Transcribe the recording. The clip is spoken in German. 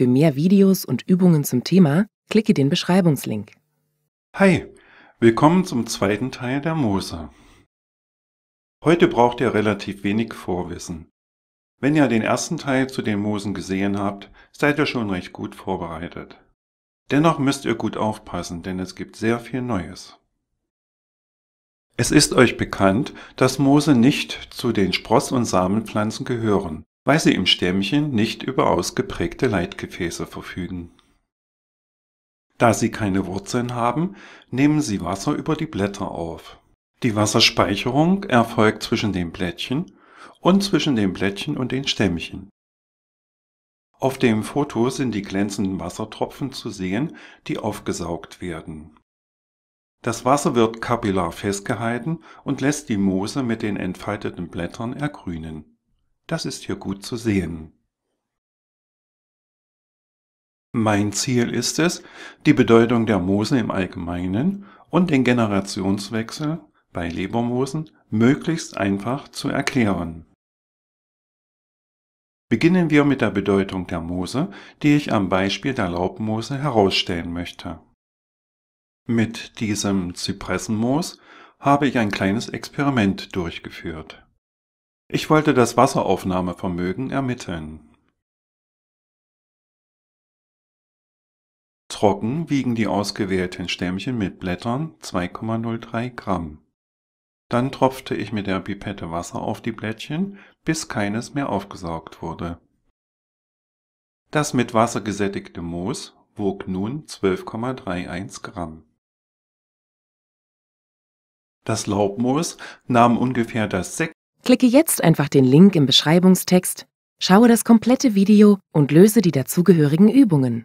Für mehr Videos und Übungen zum Thema klicke den Beschreibungslink. Hi, willkommen zum zweiten Teil der Mose. Heute braucht ihr relativ wenig Vorwissen. Wenn ihr den ersten Teil zu den Moosen gesehen habt, seid ihr schon recht gut vorbereitet. Dennoch müsst ihr gut aufpassen, denn es gibt sehr viel Neues. Es ist euch bekannt, dass Moose nicht zu den Spross- und Samenpflanzen gehören weil sie im Stämmchen nicht über ausgeprägte Leitgefäße verfügen. Da sie keine Wurzeln haben, nehmen sie Wasser über die Blätter auf. Die Wasserspeicherung erfolgt zwischen den Blättchen und zwischen den Blättchen und den Stämmchen. Auf dem Foto sind die glänzenden Wassertropfen zu sehen, die aufgesaugt werden. Das Wasser wird kapillar festgehalten und lässt die Moose mit den entfalteten Blättern ergrünen. Das ist hier gut zu sehen. Mein Ziel ist es, die Bedeutung der Moose im Allgemeinen und den Generationswechsel bei Lebermoosen möglichst einfach zu erklären. Beginnen wir mit der Bedeutung der Moose, die ich am Beispiel der Laubmoose herausstellen möchte. Mit diesem Zypressenmoos habe ich ein kleines Experiment durchgeführt. Ich wollte das Wasseraufnahmevermögen ermitteln. Trocken wiegen die ausgewählten Stämmchen mit Blättern 2,03 Gramm. Dann tropfte ich mit der Pipette Wasser auf die Blättchen, bis keines mehr aufgesaugt wurde. Das mit Wasser gesättigte Moos wog nun 12,31 Gramm. Das Laubmoos nahm ungefähr das Klicke jetzt einfach den Link im Beschreibungstext, schaue das komplette Video und löse die dazugehörigen Übungen.